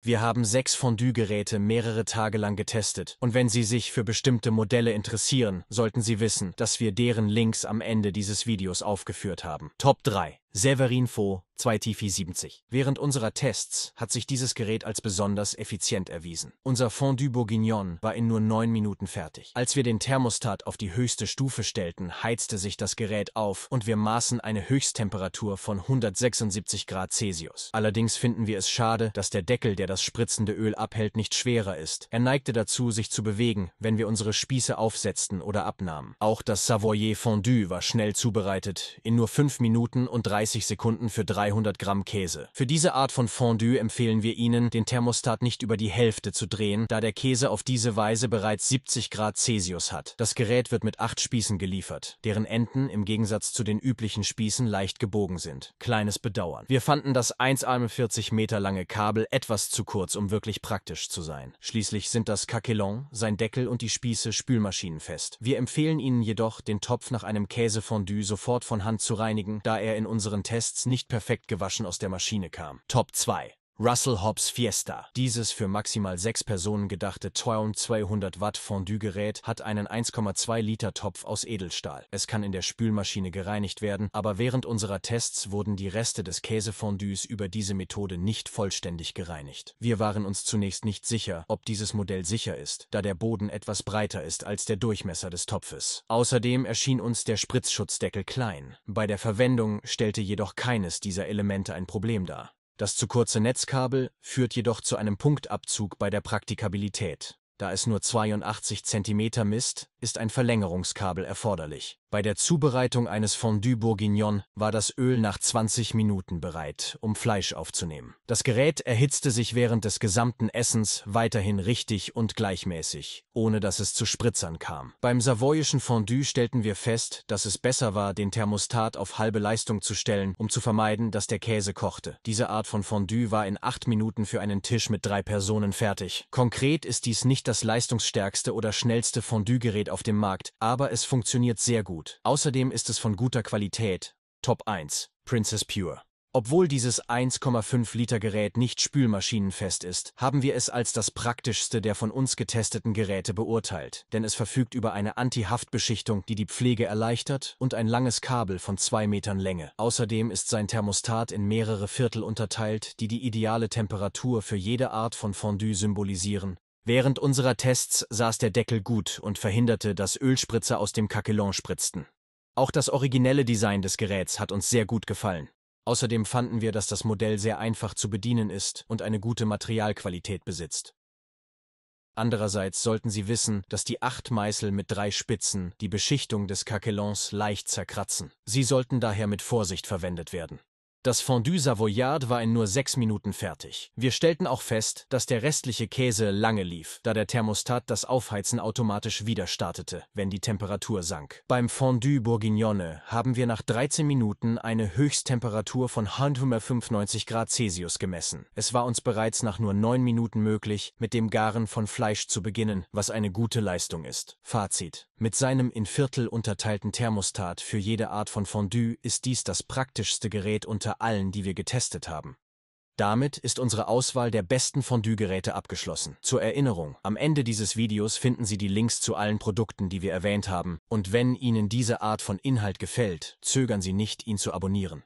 Wir haben sechs Fondue-Geräte mehrere Tage lang getestet und wenn Sie sich für bestimmte Modelle interessieren, sollten Sie wissen, dass wir deren Links am Ende dieses Videos aufgeführt haben. Top 3 Severin Fo 2TV70. Während unserer Tests hat sich dieses Gerät als besonders effizient erwiesen. Unser Fondue Bourguignon war in nur neun Minuten fertig. Als wir den Thermostat auf die höchste Stufe stellten, heizte sich das Gerät auf und wir maßen eine Höchsttemperatur von 176 Grad Celsius. Allerdings finden wir es schade, dass der Deckel, der das spritzende Öl abhält, nicht schwerer ist. Er neigte dazu, sich zu bewegen, wenn wir unsere Spieße aufsetzten oder abnahmen. Auch das Savoyer Fondue war schnell zubereitet, in nur fünf Minuten und drei 30 Sekunden für 300 Gramm Käse. Für diese Art von Fondue empfehlen wir Ihnen, den Thermostat nicht über die Hälfte zu drehen, da der Käse auf diese Weise bereits 70 Grad Celsius hat. Das Gerät wird mit acht Spießen geliefert, deren Enden im Gegensatz zu den üblichen Spießen leicht gebogen sind. Kleines Bedauern. Wir fanden das 1,41 Meter lange Kabel etwas zu kurz, um wirklich praktisch zu sein. Schließlich sind das Caquelon, sein Deckel und die Spieße spülmaschinenfest. Wir empfehlen Ihnen jedoch, den Topf nach einem Käsefondue sofort von Hand zu reinigen, da er in unserem unseren Tests nicht perfekt gewaschen aus der Maschine kam. Top 2 Russell Hobbs Fiesta. Dieses für maximal sechs Personen gedachte 1200 Watt Fondue-Gerät hat einen 1,2 Liter Topf aus Edelstahl. Es kann in der Spülmaschine gereinigt werden, aber während unserer Tests wurden die Reste des Käsefondues über diese Methode nicht vollständig gereinigt. Wir waren uns zunächst nicht sicher, ob dieses Modell sicher ist, da der Boden etwas breiter ist als der Durchmesser des Topfes. Außerdem erschien uns der Spritzschutzdeckel klein. Bei der Verwendung stellte jedoch keines dieser Elemente ein Problem dar. Das zu kurze Netzkabel führt jedoch zu einem Punktabzug bei der Praktikabilität. Da es nur 82 cm misst, ist ein Verlängerungskabel erforderlich bei der Zubereitung eines Fondue Bourguignon war das Öl nach 20 Minuten bereit, um Fleisch aufzunehmen. Das Gerät erhitzte sich während des gesamten Essens weiterhin richtig und gleichmäßig, ohne dass es zu Spritzern kam. Beim savoyischen Fondue stellten wir fest, dass es besser war, den Thermostat auf halbe Leistung zu stellen, um zu vermeiden, dass der Käse kochte. Diese Art von Fondue war in acht Minuten für einen Tisch mit drei Personen fertig. Konkret ist dies nicht das leistungsstärkste oder schnellste Fondue-Gerät auf dem Markt, aber es funktioniert sehr gut gut. Außerdem ist es von guter Qualität. Top 1. Princess Pure. Obwohl dieses 1,5 Liter Gerät nicht spülmaschinenfest ist, haben wir es als das praktischste der von uns getesteten Geräte beurteilt, denn es verfügt über eine Anti-Haftbeschichtung, die die Pflege erleichtert und ein langes Kabel von 2 Metern Länge. Außerdem ist sein Thermostat in mehrere Viertel unterteilt, die die ideale Temperatur für jede Art von Fondue symbolisieren Während unserer Tests saß der Deckel gut und verhinderte, dass Ölspritzer aus dem Kakelon spritzten. Auch das originelle Design des Geräts hat uns sehr gut gefallen. Außerdem fanden wir, dass das Modell sehr einfach zu bedienen ist und eine gute Materialqualität besitzt. Andererseits sollten Sie wissen, dass die acht Meißel mit drei Spitzen die Beschichtung des Kakelons leicht zerkratzen. Sie sollten daher mit Vorsicht verwendet werden. Das Fondue Savoyard war in nur sechs Minuten fertig. Wir stellten auch fest, dass der restliche Käse lange lief, da der Thermostat das Aufheizen automatisch wieder startete, wenn die Temperatur sank. Beim Fondue Bourguignonne haben wir nach 13 Minuten eine Höchsttemperatur von 195 Grad Celsius gemessen. Es war uns bereits nach nur neun Minuten möglich, mit dem Garen von Fleisch zu beginnen, was eine gute Leistung ist. Fazit. Mit seinem in Viertel unterteilten Thermostat für jede Art von Fondue ist dies das praktischste Gerät unter unter allen, die wir getestet haben. Damit ist unsere Auswahl der besten Fondue-Geräte abgeschlossen. Zur Erinnerung, am Ende dieses Videos finden Sie die Links zu allen Produkten, die wir erwähnt haben, und wenn Ihnen diese Art von Inhalt gefällt, zögern Sie nicht, ihn zu abonnieren.